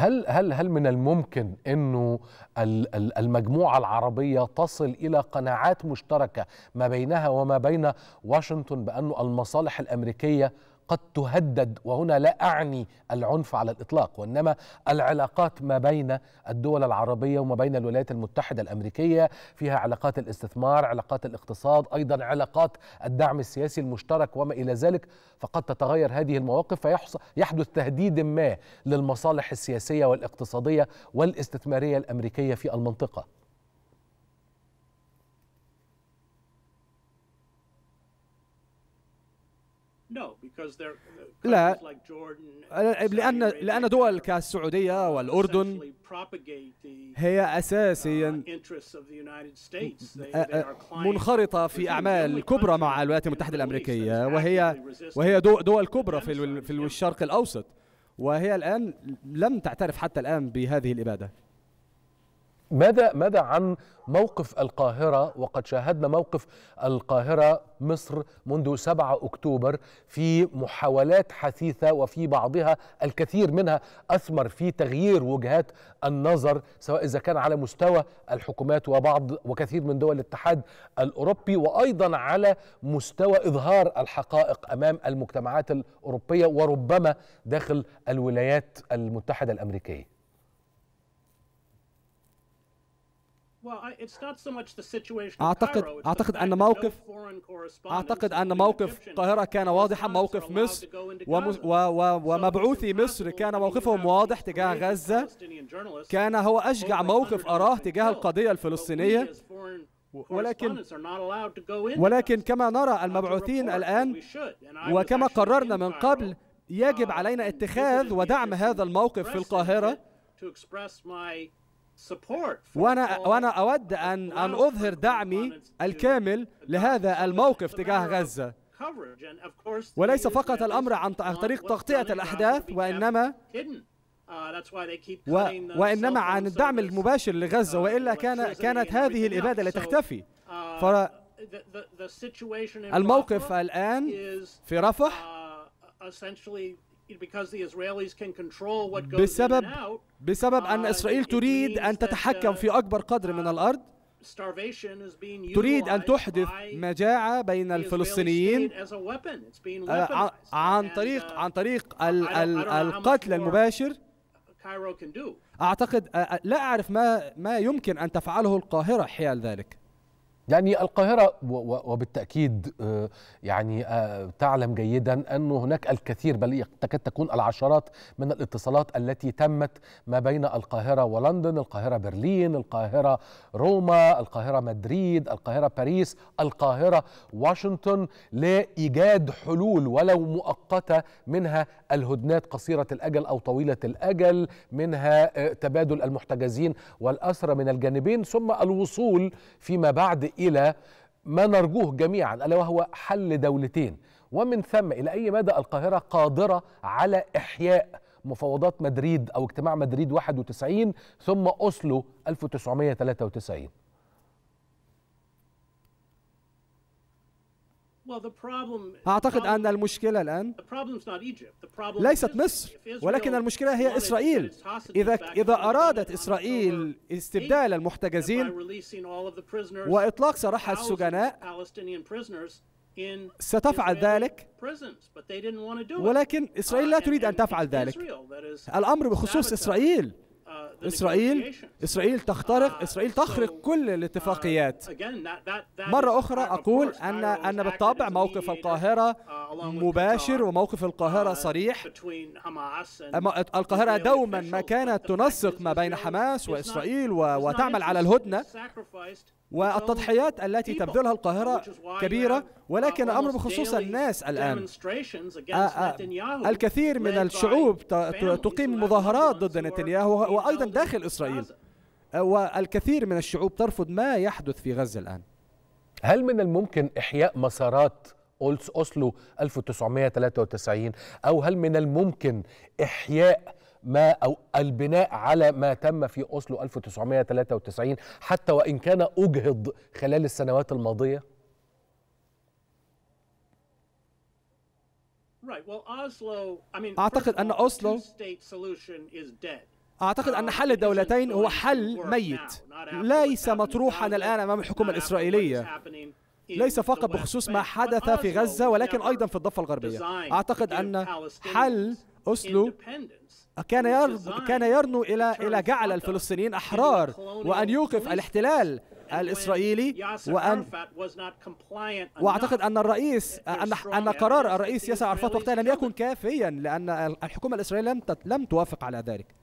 هل هل هل من الممكن انه المجموعه العربيه تصل الى قناعات مشتركه ما بينها وما بين واشنطن بانه المصالح الامريكيه قد تهدد وهنا لا اعني العنف على الاطلاق وانما العلاقات ما بين الدول العربيه وما بين الولايات المتحده الامريكيه فيها علاقات الاستثمار، علاقات الاقتصاد، ايضا علاقات الدعم السياسي المشترك وما الى ذلك فقد تتغير هذه المواقف فيحدث تهديد ما للمصالح السياسيه والاقتصاديه والاستثماريه الامريكيه في المنطقه. Uh, لا لأن لأن دول كالسعودية والأردن هي أساسيا uh, منخرطة في أعمال كبرى مع الولايات المتحدة الأمريكية وهي وهي دول كبرى في الشرق الأوسط وهي الآن لم تعترف حتى الآن بهذه الإبادة ماذا ماذا عن موقف القاهرة وقد شاهدنا موقف القاهرة مصر منذ 7 أكتوبر في محاولات حثيثة وفي بعضها الكثير منها أثمر في تغيير وجهات النظر سواء إذا كان على مستوى الحكومات وبعض وكثير من دول الاتحاد الأوروبي وأيضا على مستوى إظهار الحقائق أمام المجتمعات الأوروبية وربما داخل الولايات المتحدة الأمريكية أعتقد أعتقد أن موقف أعتقد أن موقف القاهرة كان واضحا موقف مصر ومبعوثي مصر كان موقفهم واضح تجاه غزة كان هو أشجع موقف أراه تجاه القضية الفلسطينية ولكن ولكن كما نرى المبعوثين الآن وكما قررنا من قبل يجب uh, علينا اتخاذ ودعم هذا الموقف في القاهرة وانا وانا اود ان ان اظهر دعمي الكامل لهذا الموقف تجاه غزه وليس فقط الامر عن طريق تغطيه الاحداث وانما uh, و... وانما عن الدعم المباشر لغزه uh, والا كان كانت هذه الاباده لتختفي uh, الموقف الان في رفح بسبب بسبب أن uh, إسرائيل تريد أن تتحكم في uh, أكبر قدر من uh, الأرض تريد أن تحدث مجاعة بين الفلسطينيين آه، عن طريق عن طريق القتل المباشر أعتقد آه، آه، لا أعرف ما ما يمكن أن تفعله القاهرة حيال ذلك يعني القاهرة وبالتأكيد آه، يعني آه، تعلم جيدا أن هناك الكثير بل تكاد تكون العشرات من الاتصالات التي تمت ما بين القاهرة ولندن القاهرة برلين القاهرة روما القاهرة مدريد القاهرة باريس القاهرة واشنطن لإيجاد حلول ولو مؤقتة منها الهدنات قصيرة الأجل أو طويلة الأجل منها آه، تبادل المحتجزين والأسرى من الجانبين ثم الوصول فيما بعد إلى ما نرجوه جميعا ألا وهو حل دولتين ومن ثم إلى أي مدى القاهرة قادرة على إحياء مفاوضات مدريد أو اجتماع مدريد 91 ثم أوسلو 1993 أعتقد أن المشكلة الآن ليست مصر ولكن المشكلة هي إسرائيل إذا إذا أرادت إسرائيل استبدال المحتجزين وإطلاق سراح السجناء ستفعل ذلك ولكن إسرائيل لا uh, تريد أن تفعل ذلك الأمر بخصوص إسرائيل إسرائيل إسرائيل تخترق ah, إسرائيل تخرق كل uh, الاتفاقيات مرة أخرى أقول أن uh, أن بالطبع موقف القاهرة uh, مباشر وموقف القاهرة صريح القاهرة دوما ما كانت تنسق ما بين حماس وإسرائيل وتعمل على الهدنة والتضحيات التي تبذلها القاهرة كبيرة ولكن الأمر بخصوص الناس الآن آه، آه، الكثير من الشعوب تقيم مظاهرات ضد نتنياهو وأيضا داخل اسرائيل والكثير من الشعوب ترفض ما يحدث في غزه الان هل من الممكن احياء مسارات أولس أوسلو 1993 أو هل من الممكن إحياء ما أو البناء على ما تم في أوسلو 1993 حتى وإن كان أجهض خلال السنوات الماضية؟ أعتقد أن أوسلو أعتقد أن حل الدولتين هو حل ميت ليس مطروحا الآن أمام الحكومة الإسرائيلية ليس فقط بخصوص ما حدث في غزة ولكن أيضا في الضفة الغربية أعتقد أن حل أسلو كان يرنو كان يرنو الى الى جعل الفلسطينيين احرار وان يوقف الاحتلال الاسرائيلي وان واعتقد ان الرئيس ان ان قرار الرئيس ياسر عرفات وقتها لم يكن كافيا لان الحكومه الاسرائيليه لم لم توافق على ذلك